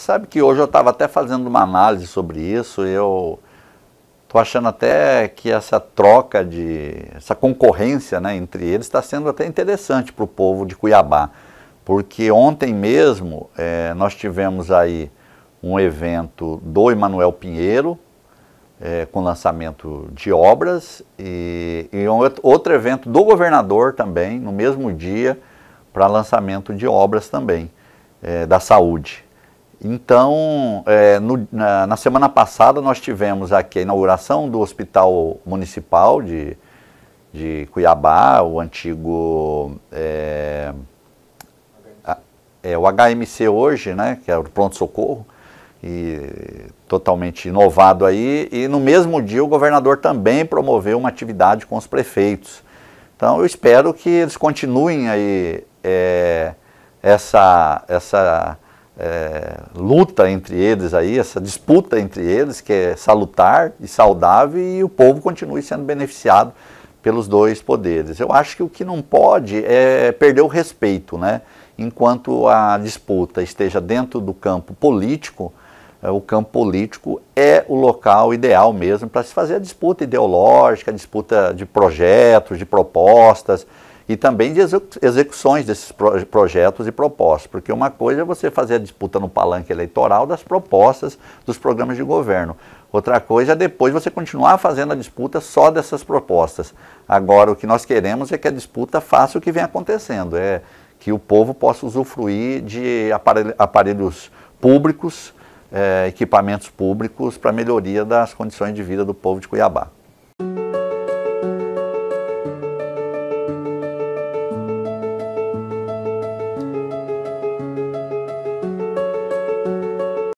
sabe que hoje eu estava até fazendo uma análise sobre isso, eu estou achando até que essa troca de. essa concorrência né, entre eles está sendo até interessante para o povo de Cuiabá. Porque ontem mesmo é, nós tivemos aí um evento do Emanuel Pinheiro, é, com lançamento de obras, e, e um, outro evento do governador também, no mesmo dia, para lançamento de obras também, é, da saúde. Então, é, no, na, na, semana passada nós tivemos aqui a inauguração do Hospital Municipal de, de Cuiabá, o antigo é, é, o HMC hoje, né, que é o Pronto Socorro, e totalmente inovado aí. E no mesmo dia o governador também promoveu uma atividade com os prefeitos. Então eu espero que eles continuem aí é, essa essa é, luta entre eles aí, essa disputa entre eles, que é salutar e saudável, e o povo continue sendo beneficiado pelos dois poderes. Eu acho que o que não pode é perder o respeito, né? Enquanto a disputa esteja dentro do campo político, é, o campo político é o local ideal mesmo para se fazer a disputa ideológica, a disputa de projetos, de propostas, e também de execuções desses projetos e propostas, porque uma coisa é você fazer a disputa no palanque eleitoral das propostas dos programas de governo, outra coisa é depois você continuar fazendo a disputa só dessas propostas. Agora, o que nós queremos é que a disputa faça o que vem acontecendo, é que o povo possa usufruir de aparelhos públicos, é, equipamentos públicos para melhoria das condições de vida do povo de Cuiabá.